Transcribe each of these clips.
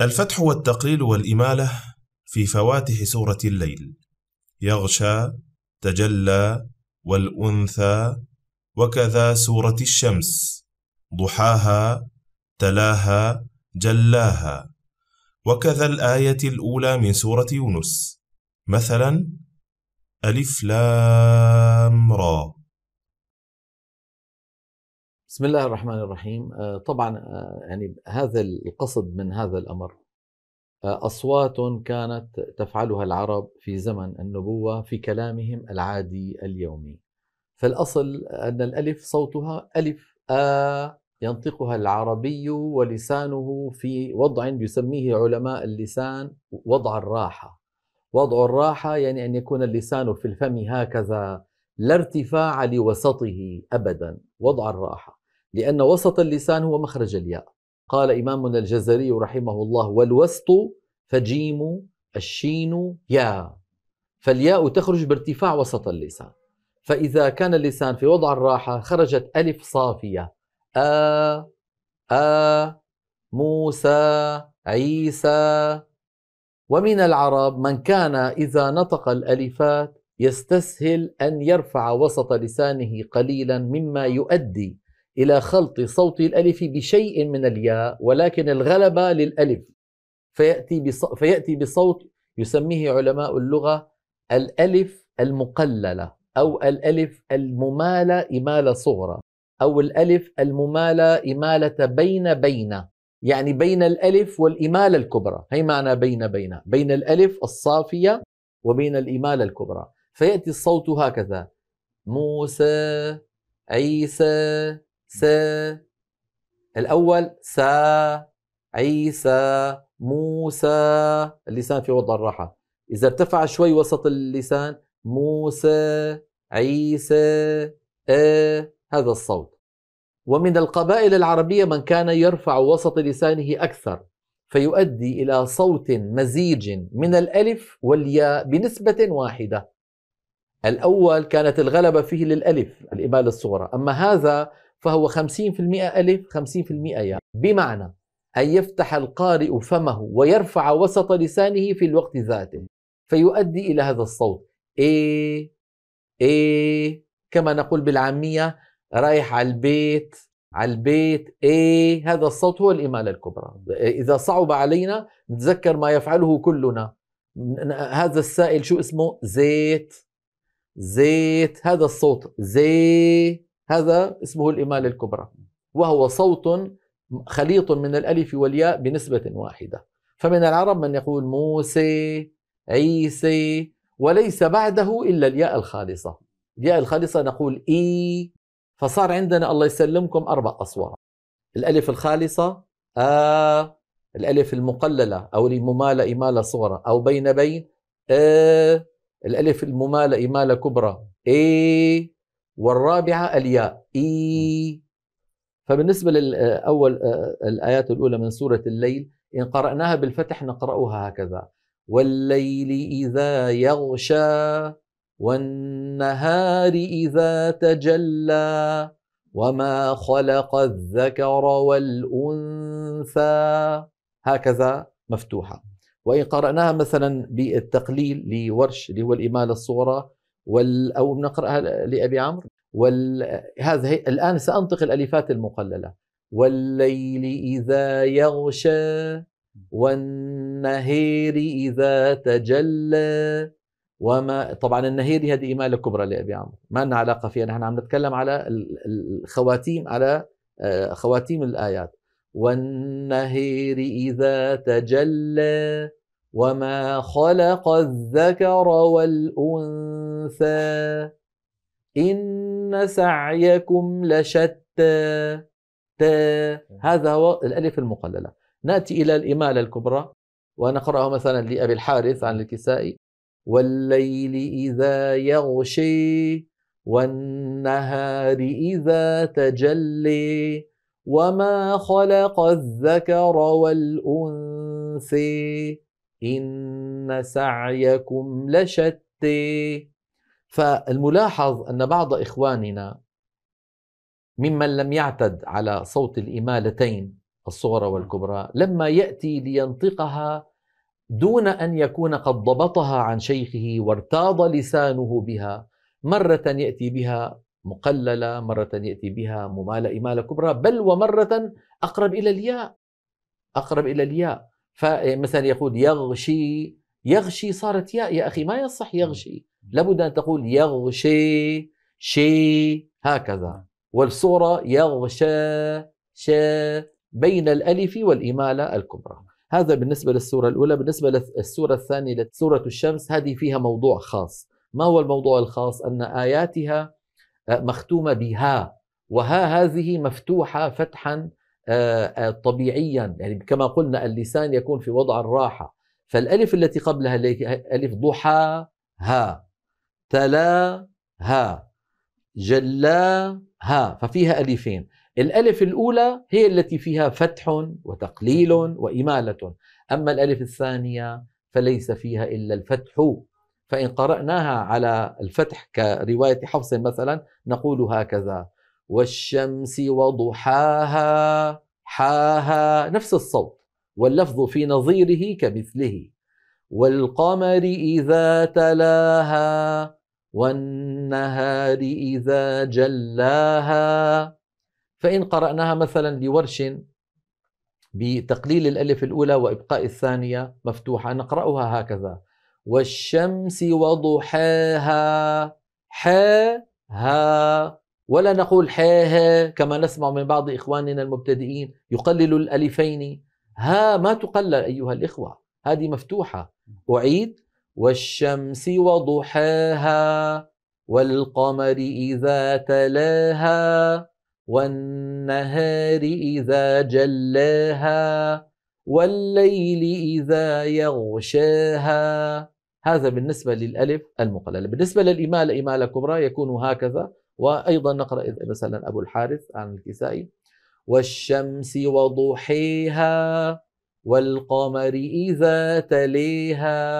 الفتح والتقليل والإمالة في فواتح سورة الليل يغشى تجلى والأنثى وكذا سورة الشمس ضحاها تلاها جلاها وكذا الآية الأولى من سورة يونس مثلا ألف لام را بسم الله الرحمن الرحيم آه، طبعا آه، يعني هذا القصد من هذا الأمر آه، أصوات كانت تفعلها العرب في زمن النبوة في كلامهم العادي اليومي فالأصل أن الألف صوتها ألف آ ينطقها العربي ولسانه في وضع يسميه علماء اللسان وضع الراحة وضع الراحة يعني أن يكون اللسان في الفم هكذا لا ارتفاع لوسطه أبدا وضع الراحة لأن وسط اللسان هو مخرج الياء قال إمامنا الجزري رحمه الله والوسط فجيم الشين يا فالياء تخرج بارتفاع وسط اللسان فإذا كان اللسان في وضع الراحة خرجت ألف صافية آ آ موسى عيسى ومن العرب من كان إذا نطق الألفات يستسهل أن يرفع وسط لسانه قليلا مما يؤدي إلى خلط صوت الألف بشيء من الياء ولكن الغلبة للألف فيأتي, فيأتي بصوت يسميه علماء اللغة الألف المقللة أو الألف الممالة إمالة صغرى أو الألف الممالة إمالة بين بين يعني بين الألف والإمالة الكبرى هي معنى بين بين بين الألف الصافية وبين الإمالة الكبرى فيأتي الصوت هكذا موسى عيسى س الأول سا عيسى موسى اللسان في وضع الراحة إذا ارتفع شوي وسط اللسان موسى عيسى آه هذا الصوت ومن القبائل العربية من كان يرفع وسط لسانه أكثر فيؤدي إلى صوت مزيج من الألف والياء بنسبة واحدة الأول كانت الغلبة فيه للألف الإبالة الصغرى أما هذا فهو 50% ألف 50% ياء بمعنى أن يفتح القارئ فمه ويرفع وسط لسانه في الوقت ذاته فيؤدي إلى هذا الصوت إيه إيه كما نقول بالعامية رايح على البيت على البيت ايه هذا الصوت هو الإمالة الكبرى إذا صعب علينا نتذكر ما يفعله كلنا هذا السائل شو اسمه زيت زيت هذا الصوت زي هذا اسمه الإمالة الكبرى وهو صوت خليط من الألف والياء بنسبة واحدة فمن العرب من يقول موسى عيسى وليس بعده إلا الياء الخالصة الياء الخالصة نقول إي فصار عندنا الله يسلمكم أربع أصوات الألف الخالصة آ الألف المقللة أو الممالة إمالة صغرى أو بين بين آ الألف الممالة إمالة كبرى إي والرابعة الياء إي فبالنسبة للأول الآيات الأولى من سورة الليل إن قرأناها بالفتح نقرأها هكذا والليل إذا يغشى والنهار اذا تجلى وما خلق الذكر والانثى هكذا مفتوحه وان قراناها مثلا بالتقليل لورش اللي هو الاماله الصغرى وال او نقراها لابي عمرو وال هذه الان سانطق الالفات المقلله والليل اذا يغشى والنهير اذا تجلى وما طبعا النهيري هذه إمالة كبرى لأبي عمرو ما لنا علاقة فيها نحن عم نتكلم على الخواتيم على آه، خواتيم الآيات والنهير إذا تجلى وما خلق الذكر والأنثى إن سعيكم لشتى تا هذا هو الألف المقللة نأتي إلى الإمالة الكبرى ونقرأه مثلا لأبي الحارث عن الكسائي والليل اذا يغشي والنهار اذا تجلي وما خلق الذكر والانثي ان سعيكم لشتي فالملاحظ ان بعض اخواننا ممن لم يعتد على صوت الامالتين الصغرى والكبرى لما ياتي لينطقها دون ان يكون قد ضبطها عن شيخه وارتاض لسانه بها مره ياتي بها مقلله مره ياتي بها مماله اماله كبرى بل ومره اقرب الى الياء اقرب الى الياء فمثلا يقول يغشي يغشي صارت ياء يا اخي ما يصح يغشي لابد ان تقول يغشي شي هكذا والصوره يغشى شا بين الالف والاماله الكبرى هذا بالنسبة للسورة الأولى بالنسبة للسورة الثانية سورة الشمس هذه فيها موضوع خاص ما هو الموضوع الخاص أن آياتها آه، مختومة بها وها هذه مفتوحة فتحا آه، آه، طبيعيا يعني كما قلنا اللسان يكون في وضع الراحة فالألف التي قبلها ألف ضحى ها تلا ها جلا ها ففيها ألفين الألف الأولى هي التي فيها فتح وتقليل وإمالة أما الألف الثانية فليس فيها إلا الفتح فإن قرأناها على الفتح كرواية حفص مثلا نقول هكذا والشمس وضحاها حاها نفس الصوت واللفظ في نظيره كمثله والقمر إذا تلاها والنهار إذا جلاها فإن قرأناها مثلا لورش بتقليل الألف الأولى وإبقاء الثانية مفتوحة نقرأها هكذا والشمس وضحاها حا ها ولا نقول ها كما نسمع من بعض إخواننا المبتدئين يقلل الألفين ها ما تقلل أيها الإخوة هذه مفتوحة أعيد والشمس وضحاها والقمر إذا تلاها والنهار اذا جلاها والليل اذا يغشاها هذا بالنسبه للالف المقلله بالنسبه للاماله اماله كبرى يكون هكذا وايضا نقرا مثلا ابو الحارث عن الكسائي والشمس وضحيها والقمر اذا تليها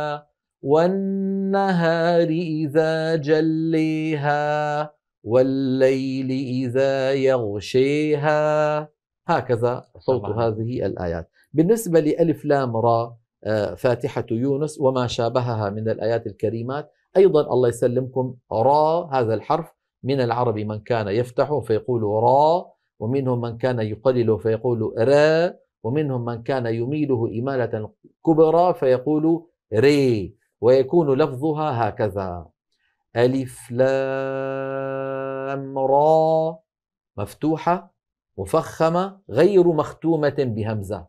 والنهار اذا جليها والليل إذا يغشيها هكذا صوت طبعا. هذه الآيات بالنسبة لألف لام را آه، فاتحة يونس وما شابهها من الآيات الكريمات أيضا الله يسلمكم را هذا الحرف من العرب من كان يفتحه فيقول را ومنهم من كان يقلله فيقول را ومنهم من كان يميله إمالة كبرى فيقول ري ويكون لفظها هكذا ألف لام را مفتوحة مفخمة غير مختومة بهمزة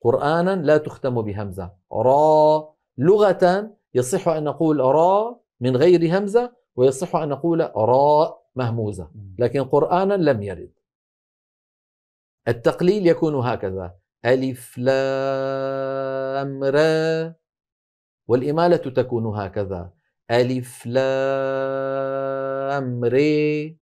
قرآنا لا تختم بهمزة را لغة يصح أن نقول را من غير همزة ويصح أن نقول راء مهموزة لكن قرآنا لم يرد التقليل يكون هكذا ألف لام را والإمالة تكون هكذا ألف لام ري